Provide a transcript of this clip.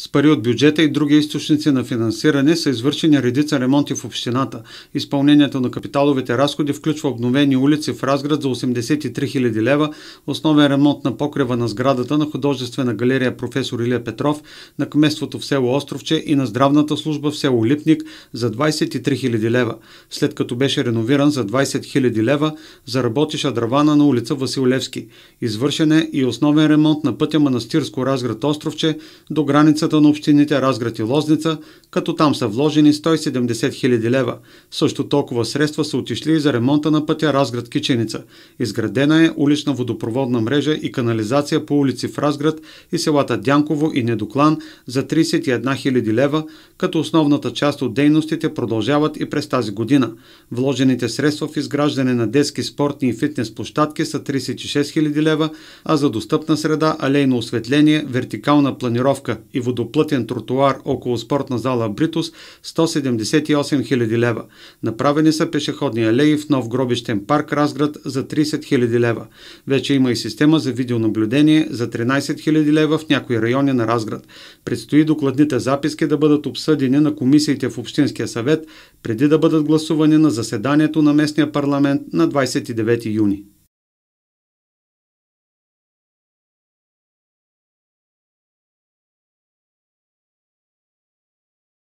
С пари от бюджета и други източници на финансиране са извършени редица ремонти в общината. Изпълнението на капиталовите разходи включва обновени улици в Разград за 83 000 лева, основен ремонт на покрива на сградата на художествена галерия професор Илия Петров, на кместството в село Островче и на здравната служба в село Липник за 23 000 лева. След като беше реновиран за 20 000 лева, заработиша дравана на улица Василевски. Извършен е и основен ремонт на пътя Манастирско Разград Островче до граница касата на общините Разград и Лозница, като там са вложени 170 000 лева. Също толкова средства са отишли и за ремонта на пътя Разград Киченица. Изградена е улична водопроводна мрежа и канализация по улици в Разград и селата Дянково и Недоклан за 31 000 лева, като основната част от дейностите продължават и през тази година. Вложените средства в изграждане на детски спортни и фитнес площадки са 36 000 лева, а за достъпна среда, алейно осветление, вертикална планировка и водопроводна водоплътен тротуар около спортна зала Бритус 178 000 лева. Направени са пешеходни алеи в нов гробищен парк Разград за 30 000 лева. Вече има и система за видеонаблюдение за 13 000 лева в някои райони на Разград. Предстои докладните записки да бъдат обсъдени на комисиите в Общинския съвет преди да бъдат гласувани на заседанието на местния парламент на 29 юни.